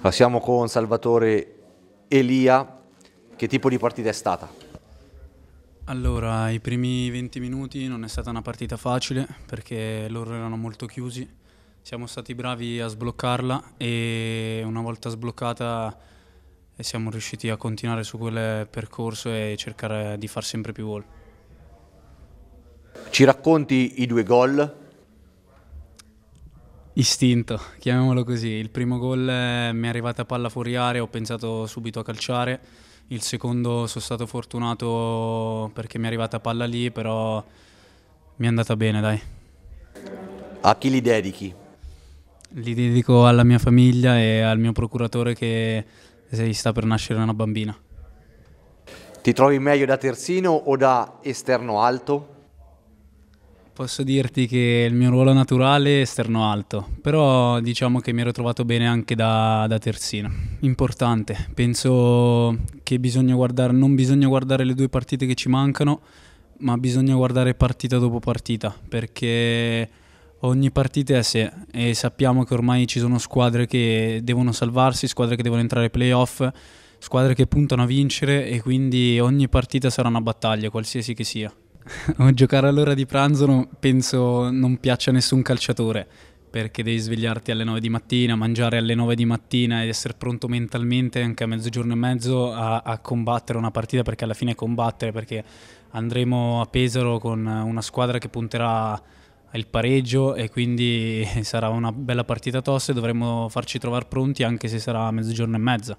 Ma siamo con Salvatore Elia, che tipo di partita è stata? Allora, i primi 20 minuti non è stata una partita facile perché loro erano molto chiusi, siamo stati bravi a sbloccarla e una volta sbloccata eh, siamo riusciti a continuare su quel percorso e cercare di far sempre più gol. Ci racconti i due gol Istinto, chiamiamolo così. Il primo gol eh, mi è arrivata palla fuori area, ho pensato subito a calciare. Il secondo sono stato fortunato perché mi è arrivata palla lì, però mi è andata bene, dai. A chi li dedichi? Li dedico alla mia famiglia e al mio procuratore che sta per nascere una bambina. Ti trovi meglio da terzino o da esterno alto? Posso dirti che il mio ruolo naturale è esterno alto, però diciamo che mi ero trovato bene anche da, da terzino. Importante, penso che bisogna guardare, non bisogna guardare le due partite che ci mancano, ma bisogna guardare partita dopo partita, perché ogni partita è a sé e sappiamo che ormai ci sono squadre che devono salvarsi, squadre che devono entrare ai playoff squadre che puntano a vincere e quindi ogni partita sarà una battaglia, qualsiasi che sia. o giocare all'ora di pranzo no, penso non piaccia a nessun calciatore perché devi svegliarti alle 9 di mattina, mangiare alle 9 di mattina ed essere pronto mentalmente anche a mezzogiorno e mezzo a, a combattere una partita perché alla fine è combattere perché andremo a Pesaro con una squadra che punterà il pareggio e quindi sarà una bella partita tosta e dovremo farci trovare pronti anche se sarà a mezzogiorno e mezzo.